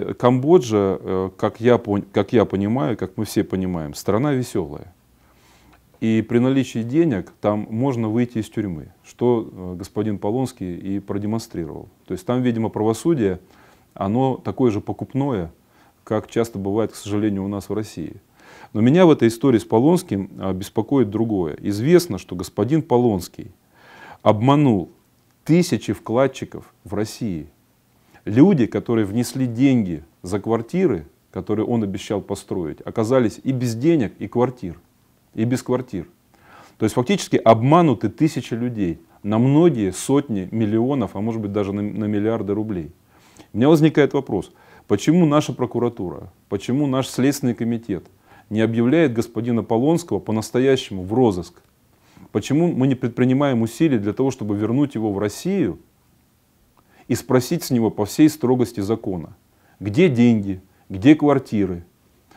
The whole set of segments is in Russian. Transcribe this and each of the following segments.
знаете, Камбоджа, э, как я, как я понимаю, как мы все понимаем, страна веселая. И при наличии денег там можно выйти из тюрьмы, что э, господин Полонский и продемонстрировал. То есть там, видимо, правосудие, оно такое же покупное, как часто бывает, к сожалению, у нас в России. Но меня в этой истории с Полонским а, беспокоит другое. Известно, что господин Полонский обманул тысячи вкладчиков в России – Люди, которые внесли деньги за квартиры, которые он обещал построить, оказались и без денег, и квартир, и без квартир. То есть фактически обмануты тысячи людей на многие сотни миллионов, а может быть даже на, на миллиарды рублей. У меня возникает вопрос, почему наша прокуратура, почему наш Следственный комитет не объявляет господина Полонского по-настоящему в розыск? Почему мы не предпринимаем усилий для того, чтобы вернуть его в Россию и спросить с него по всей строгости закона, где деньги, где квартиры,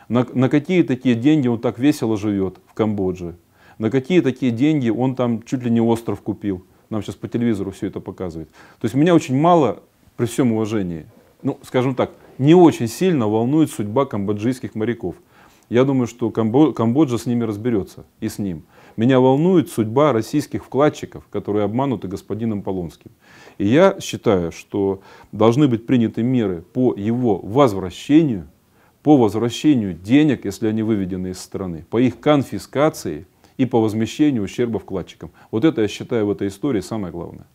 на, на какие такие деньги он так весело живет в Камбодже, на какие такие деньги он там чуть ли не остров купил. Нам сейчас по телевизору все это показывает. То есть меня очень мало, при всем уважении, ну, скажем так, не очень сильно волнует судьба камбоджийских моряков. Я думаю, что Камбоджа с ними разберется и с ним. Меня волнует судьба российских вкладчиков, которые обмануты господином Полонским. И я считаю, что должны быть приняты меры по его возвращению, по возвращению денег, если они выведены из страны, по их конфискации и по возмещению ущерба вкладчикам. Вот это, я считаю, в этой истории самое главное.